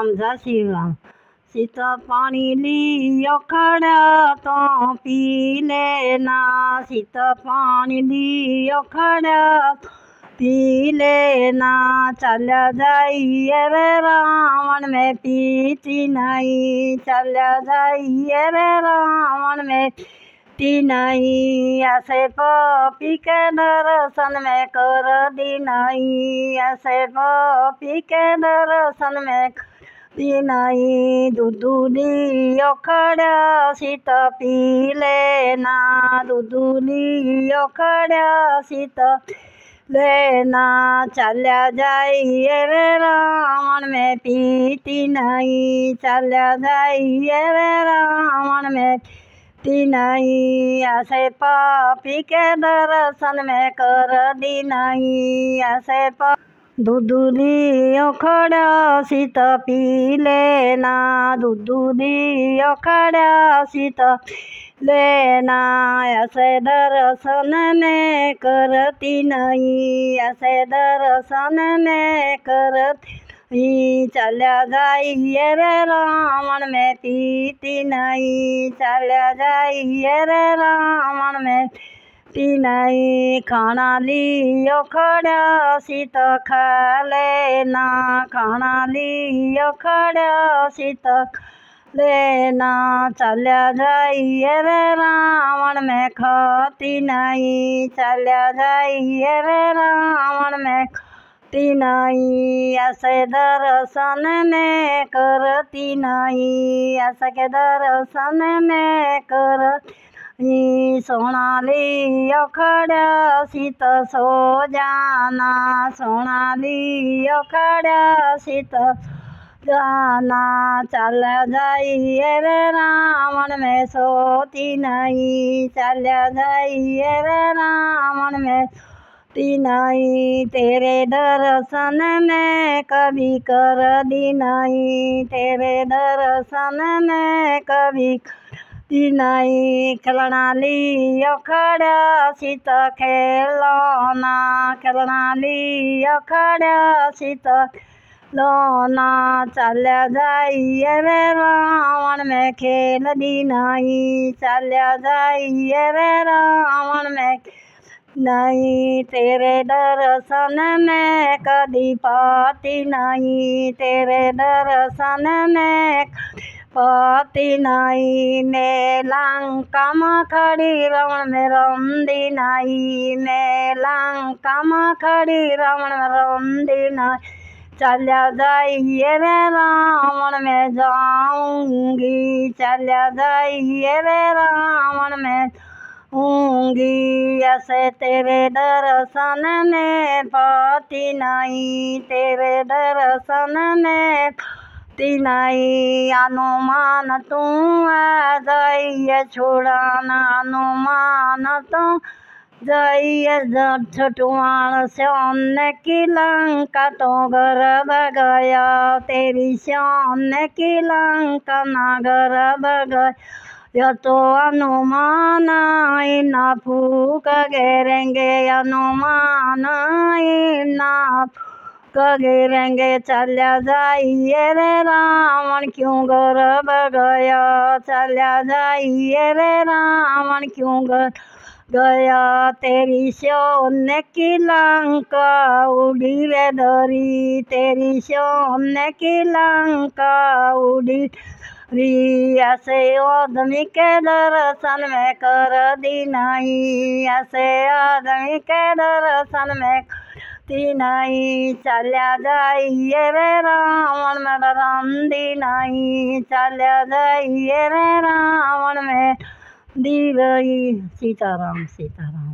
સમજા શિવરામ सीता पानी लियो खड़ा तो पी लेना सीता पानी लियो खड़ा तो पी लेना चल जाइए रे रावण में पीती नहीं चल जाइए रे रावण में पीती नहीं ऐसे पापी के दर्शन में कर दी नहीं ऐसे पापी के दर्शन में कर ದಿನೈ ದುದುಲಿಯ ಕಡ ಸಿತ ಪೀಲೇನಾ ದುದುಲಿಯ ಕಡ ಸಿತ लेना चला जाइए रे रावण में पीती नहीं चला जाइए रे रावण में पीती नहीं ऐसे पापी के दर्शन में कर दी नहीं ऐसे पा दुदुली अखड़ा सीता पी लेना दुदुली अखड़ा सीत लेना ऐसे दर्शन में करती नहीं ऐसे दर्शन में करती नहीं चला जाइए रे रावण में पीती नहीं चला जाइए रे रावण में पिनाई खणाली अखड्यासित खाले ना खणाली अखड्यासित लेना चल्या जाइए रे रावण में खती नहीं चल्या जाइए रे रावण में करती नहीं ऐसे दर्शन में करती नहीं ऐसे के दर्शन में करती सोनाली सीत सो जाना सोनाली सीत जाना चल जाइए रे रावण में सोती नहीं चल जाइए रे रावण में ती नहीं तेरे दर्शन में कभी कर दी नहीं तेरे दर्शन में कभी तिनै खेल्नाली अखडासित खेलना खेल्नाली अखडासित लोना चल जाइए रे रावण में खेल दी चल जाइए रे रावण में नहीं तेरे दर्शन में कदी पाती नहीं तेरे दर्शन में खड़ी ಪತಿನೈನೆ ಲಂಕಮ ಖಡಿ ರಮಣ ರಂದಿನೈನೆ खड़ी ಖಡಿ ರಮಣ ರಂದಿನ चल जाइए रे रावण में जाऊंगी चल जाइए रे रावण में जाऊंगी ऐसे तेरे दर्शन में पाती नहीं तेरे दर्शन में अनुमान तू जइए छोड़ना अनुमान तू जइए से श्याम की लंका तो गर्भ गया तेरी श्याम की लंका ना गर्भ गया यो तो अनुमान ना फूक गेरेंगे अनुमान ना कगे रंगे चल्या जाइए रे रावण क्यों गौरव गया चल्या जाइए रे रावण क्यों गया तेरी सोने की लंका उड़ी रे दरी तेरी सोने की लंका उड़ी ऐसे आदमी के दर्शन में कर दी नहीं ऐसे आदमी के दर्शन में कर ती नाही चाल्या जाईये रे रावण में डरांदी नाही चाल्या जाईये रे रावण में दी गई सीताराम सीताराम